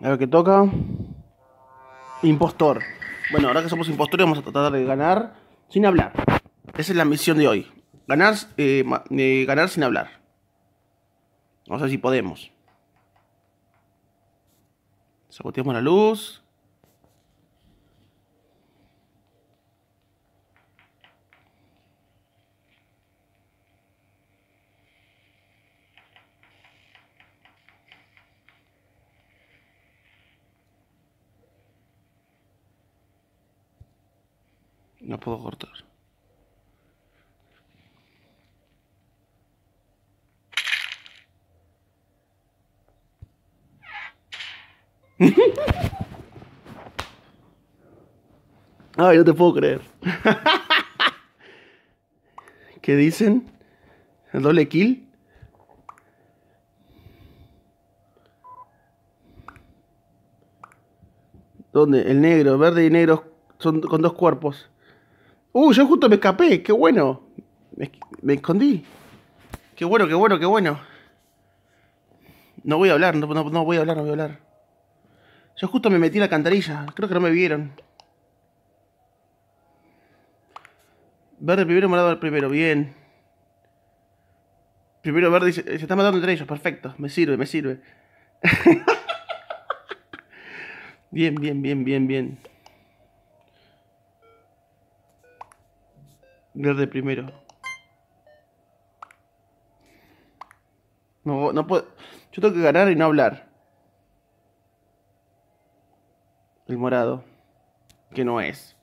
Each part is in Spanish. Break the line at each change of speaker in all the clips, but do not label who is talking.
A ver qué toca. Impostor. Bueno, ahora que somos impostores vamos a tratar de ganar sin hablar. Esa es la misión de hoy. Ganar, eh, eh, ganar sin hablar. Vamos a ver si podemos. Saboteamos la luz. No puedo cortar. Ay, no te puedo creer. ¿Qué dicen? ¿El doble kill? ¿Dónde? El negro, verde y negro son con dos cuerpos. Uh, yo justo me escapé, qué bueno. Me, escondí. Qué bueno, qué bueno, qué bueno. No voy a hablar, no, voy a hablar, no voy a hablar. Yo justo me metí en la cantarilla, creo que no me vieron. Verde primero, morado primero, bien. Primero verde se, se está matando entre ellos, perfecto, me sirve, me sirve. bien, bien, bien, bien, bien. Verde primero. No, puedo. Yo tengo que ganar y no hablar. El morado. Que no es.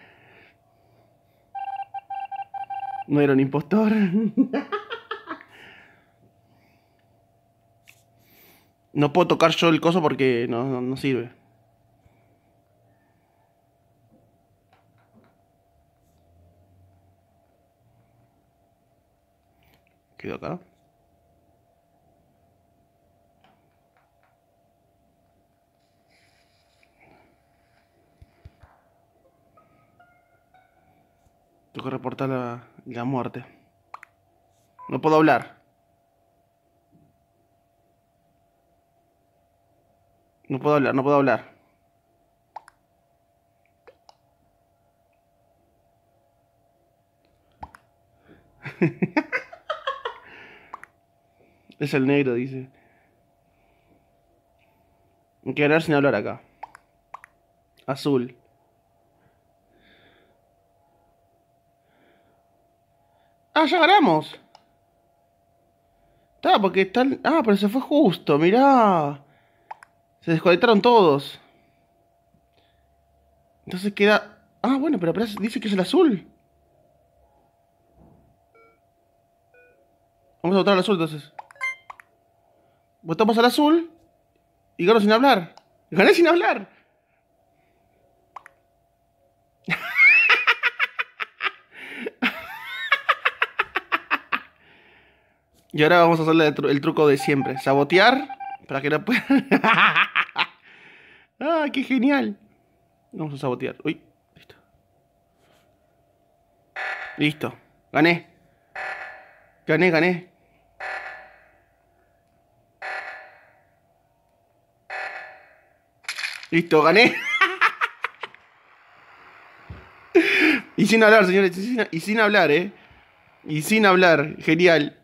no era un impostor. no puedo tocar yo el coso porque no, no sirve. acá. Tengo que reportar la, la muerte. No puedo hablar. No puedo hablar, no puedo hablar. Es el negro, dice. Hay que sin hablar acá. Azul. Ah, ya ganamos. Está, porque están. Ah, pero se fue justo, mirá. Se desconectaron todos. Entonces queda. Ah, bueno, pero dice que es el azul. Vamos a votar al azul entonces votamos al azul y gano sin hablar. Gané sin hablar. Y ahora vamos a hacerle el, truco de siempre. Sabotear para que no pueda ¡Ah, qué genial! Vamos a sabotear. Uy, listo. Listo. Gané. Gané, gané. Listo, gané. y sin hablar, señores. Y sin, hablar, ¿eh? Y sin hablar. Genial.